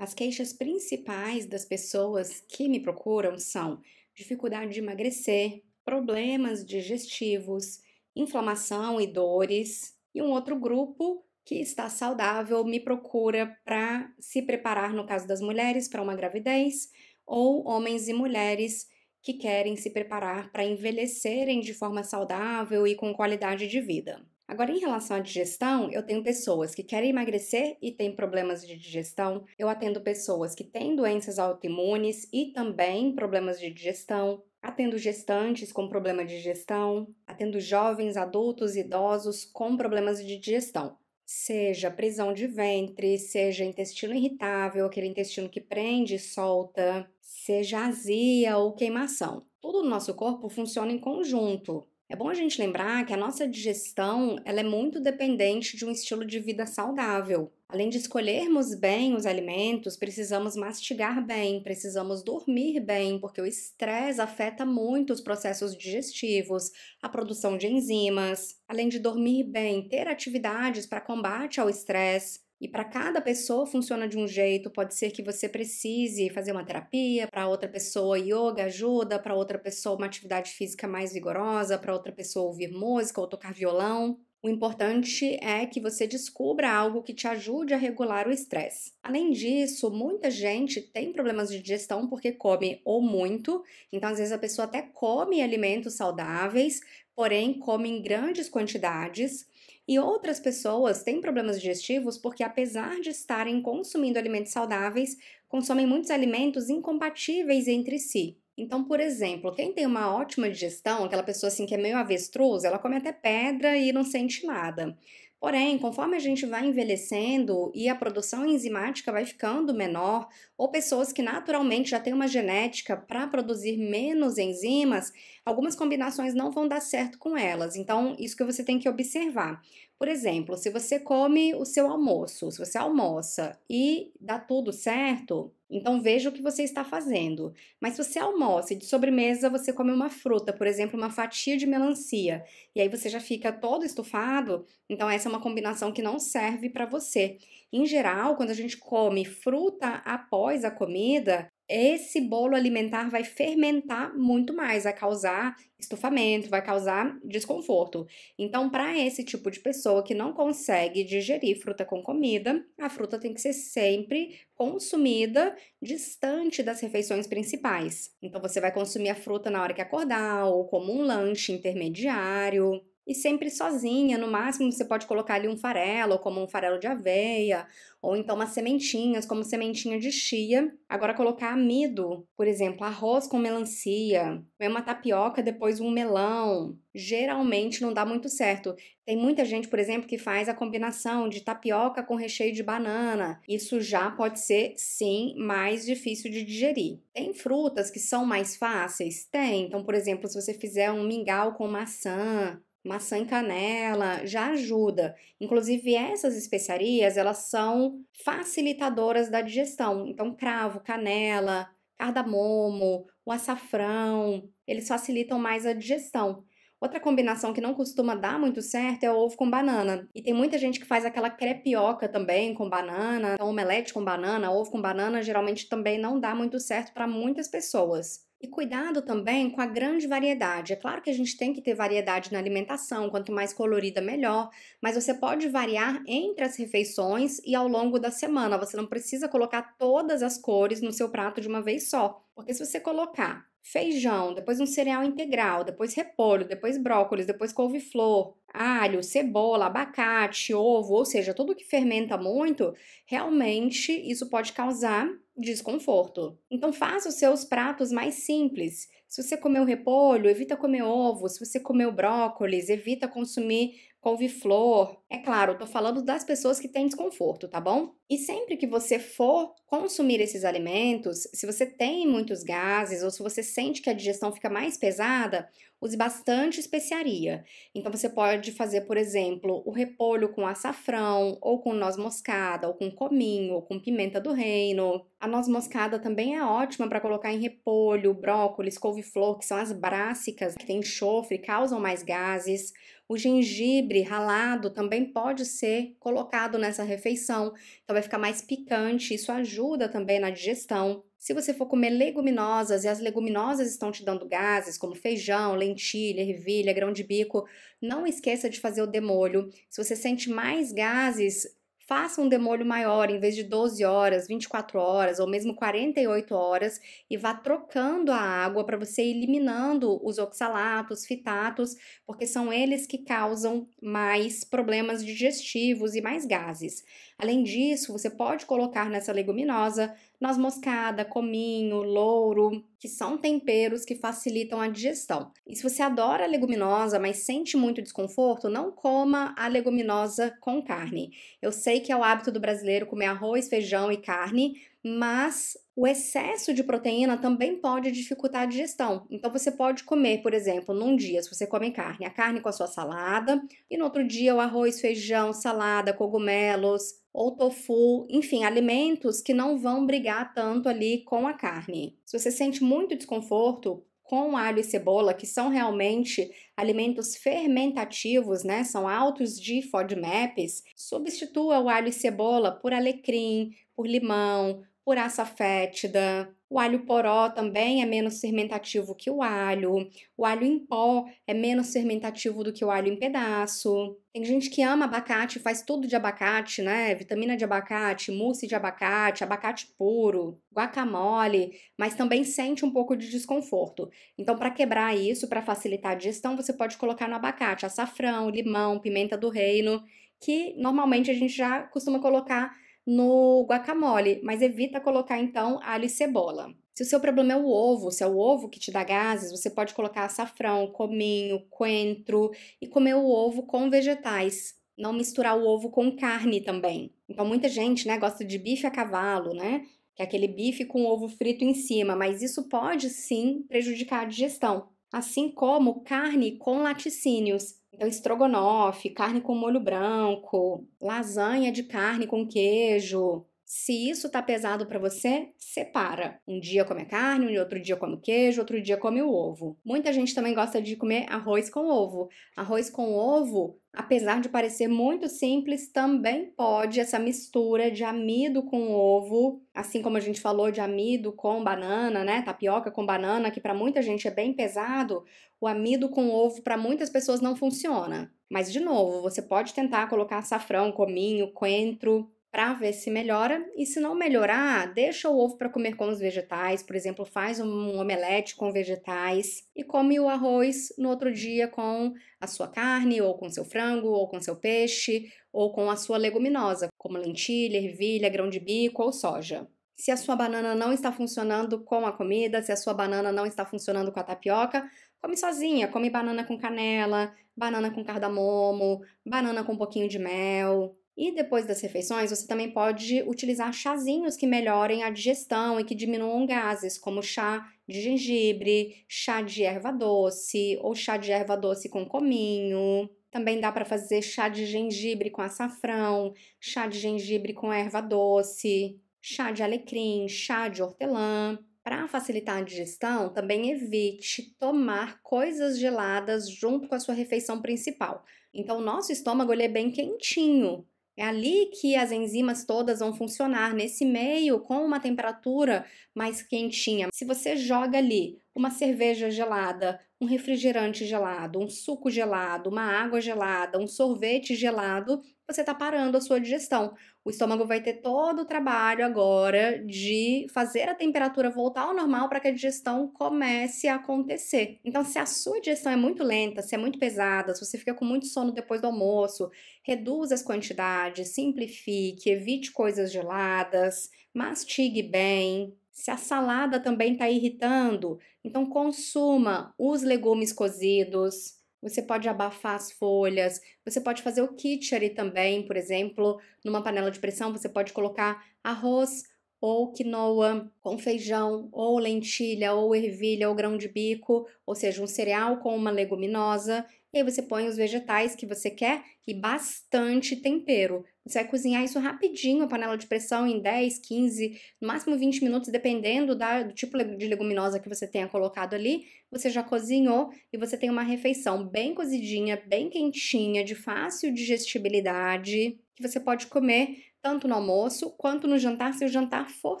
As queixas principais das pessoas que me procuram são dificuldade de emagrecer, problemas digestivos, inflamação e dores. E um outro grupo que está saudável me procura para se preparar, no caso das mulheres, para uma gravidez, ou homens e mulheres que querem se preparar para envelhecerem de forma saudável e com qualidade de vida. Agora, em relação à digestão, eu tenho pessoas que querem emagrecer e têm problemas de digestão. Eu atendo pessoas que têm doenças autoimunes e também problemas de digestão. Atendo gestantes com problema de digestão. Atendo jovens, adultos, idosos com problemas de digestão. Seja prisão de ventre, seja intestino irritável, aquele intestino que prende e solta, seja azia ou queimação. Tudo no nosso corpo funciona em conjunto. É bom a gente lembrar que a nossa digestão ela é muito dependente de um estilo de vida saudável. Além de escolhermos bem os alimentos, precisamos mastigar bem, precisamos dormir bem, porque o estresse afeta muito os processos digestivos, a produção de enzimas. Além de dormir bem, ter atividades para combate ao estresse. E para cada pessoa funciona de um jeito, pode ser que você precise fazer uma terapia, para outra pessoa yoga ajuda, para outra pessoa uma atividade física mais vigorosa, para outra pessoa ouvir música ou tocar violão. O importante é que você descubra algo que te ajude a regular o estresse. Além disso, muita gente tem problemas de digestão porque come ou muito, então às vezes a pessoa até come alimentos saudáveis, porém come em grandes quantidades. E outras pessoas têm problemas digestivos porque, apesar de estarem consumindo alimentos saudáveis, consomem muitos alimentos incompatíveis entre si. Então, por exemplo, quem tem uma ótima digestão, aquela pessoa assim que é meio avestruz, ela come até pedra e não sente nada. Porém, conforme a gente vai envelhecendo e a produção enzimática vai ficando menor, ou pessoas que naturalmente já têm uma genética para produzir menos enzimas, algumas combinações não vão dar certo com elas. Então, isso que você tem que observar. Por exemplo, se você come o seu almoço, se você almoça e dá tudo certo, então veja o que você está fazendo. Mas se você almoça e de sobremesa você come uma fruta, por exemplo, uma fatia de melancia, e aí você já fica todo estufado, então essa é uma combinação que não serve para você. Em geral, quando a gente come fruta após a comida, esse bolo alimentar vai fermentar muito mais, vai causar estufamento, vai causar desconforto. Então, para esse tipo de pessoa que não consegue digerir fruta com comida, a fruta tem que ser sempre consumida distante das refeições principais. Então, você vai consumir a fruta na hora que acordar ou como um lanche intermediário e sempre sozinha. No máximo, você pode colocar ali um farelo, como um farelo de aveia, ou então umas sementinhas, como sementinha de chia. Agora, colocar amido, por exemplo, arroz com melancia, uma tapioca, depois um melão. Geralmente não dá muito certo. Tem muita gente, por exemplo, que faz a combinação de tapioca com recheio de banana. Isso já pode ser, sim, mais difícil de digerir. Tem frutas que são mais fáceis? Tem. Então, por exemplo, se você fizer um mingau com maçã, maçã e canela já ajuda. Inclusive essas especiarias, elas são facilitadoras da digestão. Então cravo, canela, cardamomo, o açafrão, eles facilitam mais a digestão. Outra combinação que não costuma dar muito certo é o ovo com banana. E tem muita gente que faz aquela crepioca também com banana, então, omelete com banana, ovo com banana, geralmente também não dá muito certo para muitas pessoas. E cuidado também com a grande variedade. É claro que a gente tem que ter variedade na alimentação, quanto mais colorida, melhor, mas você pode variar entre as refeições e ao longo da semana. Você não precisa colocar todas as cores no seu prato de uma vez só, porque se você colocar feijão, depois um cereal integral, depois repolho, depois brócolis, depois couve-flor, alho, cebola, abacate, ovo, ou seja, tudo que fermenta muito, realmente isso pode causar desconforto. Então faça os seus pratos mais simples. Se você comeu repolho, evita comer ovo. Se você comeu brócolis, evita consumir couve-flor. É claro, estou falando das pessoas que têm desconforto, tá bom? E sempre que você for consumir esses alimentos, se você tem muitos gases ou se você sente que a digestão fica mais pesada, use bastante especiaria. Então você pode fazer, por exemplo, o repolho com açafrão, ou com noz moscada, ou com cominho, ou com pimenta do reino. A noz moscada também é ótima para colocar em repolho, brócolis, couve-flor, que são as brássicas que têm enxofre, causam mais gases. O gengibre ralado também também pode ser colocado nessa refeição, então vai ficar mais picante, isso ajuda também na digestão. Se você for comer leguminosas e as leguminosas estão te dando gases, como feijão, lentilha, ervilha, grão de bico, não esqueça de fazer o demolho. Se você sente mais gases faça um demolho maior, em vez de 12 horas, 24 horas ou mesmo 48 horas, e vá trocando a água para você eliminando os oxalatos, fitatos, porque são eles que causam mais problemas digestivos e mais gases. Além disso, você pode colocar nessa leguminosa noz moscada, cominho, louro, que são temperos que facilitam a digestão. E se você adora leguminosa, mas sente muito desconforto, não coma a leguminosa com carne. Eu sei que é o hábito do brasileiro comer arroz, feijão e carne, mas o excesso de proteína também pode dificultar a digestão. Então você pode comer, por exemplo, num dia, se você come carne, a carne com a sua salada, e no outro dia o arroz, feijão, salada, cogumelos ou tofu, enfim, alimentos que não vão brigar tanto ali com a carne. Se você sente muito desconforto com alho e cebola, que são realmente alimentos fermentativos, né? São altos de FODMAPs. Substitua o alho e cebola por alecrim, por limão, Curaça fétida, o alho poró também é menos fermentativo que o alho. O alho em pó é menos fermentativo do que o alho em pedaço. Tem gente que ama abacate, faz tudo de abacate, né? Vitamina de abacate, mousse de abacate, abacate puro, guacamole, mas também sente um pouco de desconforto. Então, para quebrar isso, para facilitar a digestão, você pode colocar no abacate açafrão, limão, pimenta do reino, que normalmente a gente já costuma colocar no guacamole, mas evita colocar então alho e cebola. Se o seu problema é o ovo, se é o ovo que te dá gases, você pode colocar açafrão, cominho, coentro e comer o ovo com vegetais. Não misturar o ovo com carne também. Então muita gente, né, gosta de bife a cavalo, né? Que é aquele bife com ovo frito em cima, mas isso pode sim prejudicar a digestão. Assim como carne com laticínios. Então, estrogonofe, carne com molho branco, lasanha de carne com queijo, se isso tá pesado para você, separa. Um dia come carne, outro dia come queijo, outro dia come o ovo. Muita gente também gosta de comer arroz com ovo. Arroz com ovo apesar de parecer muito simples, também pode essa mistura de amido com ovo, assim como a gente falou de amido com banana, né? Tapioca com banana, que para muita gente é bem pesado, o amido com ovo para muitas pessoas não funciona. Mas de novo, você pode tentar colocar açafrão, cominho, coentro, para ver se melhora. E se não melhorar, deixa o ovo para comer com os vegetais, por exemplo, faz um omelete com vegetais e come o arroz no outro dia com a sua carne, ou com seu frango, ou com seu peixe, ou com a sua leguminosa, como lentilha, ervilha, grão de bico ou soja. Se a sua banana não está funcionando com a comida, se a sua banana não está funcionando com a tapioca, come sozinha, come banana com canela, banana com cardamomo, banana com um pouquinho de mel, e depois das refeições, você também pode utilizar chazinhos que melhorem a digestão e que diminuam gases, como chá de gengibre, chá de erva doce ou chá de erva doce com cominho. Também dá para fazer chá de gengibre com açafrão, chá de gengibre com erva doce, chá de alecrim, chá de hortelã. Para facilitar a digestão, também evite tomar coisas geladas junto com a sua refeição principal. Então, o nosso estômago ele é bem quentinho. É ali que as enzimas todas vão funcionar, nesse meio, com uma temperatura mais quentinha. Se você joga ali uma cerveja gelada, um refrigerante gelado, um suco gelado, uma água gelada, um sorvete gelado, você está parando a sua digestão. O estômago vai ter todo o trabalho agora de fazer a temperatura voltar ao normal para que a digestão comece a acontecer. Então, se a sua digestão é muito lenta, se é muito pesada, se você fica com muito sono depois do almoço, reduza as quantidades, simplifique, evite coisas geladas, mastigue bem, se a salada também está irritando, então consuma os legumes cozidos. Você pode abafar as folhas, você pode fazer o kitchari também, por exemplo, numa panela de pressão você pode colocar arroz, ou quinoa com feijão, ou lentilha, ou ervilha, ou grão de bico, ou seja, um cereal com uma leguminosa. E aí você põe os vegetais que você quer e bastante tempero. Você vai cozinhar isso rapidinho, a panela de pressão em 10, 15, no máximo 20 minutos, dependendo da, do tipo de leguminosa que você tenha colocado ali. Você já cozinhou e você tem uma refeição bem cozidinha, bem quentinha, de fácil digestibilidade, que você pode comer tanto no almoço quanto no jantar, se o jantar for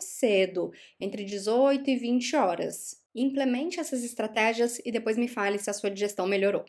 cedo, entre 18 e 20 horas. Implemente essas estratégias e depois me fale se a sua digestão melhorou.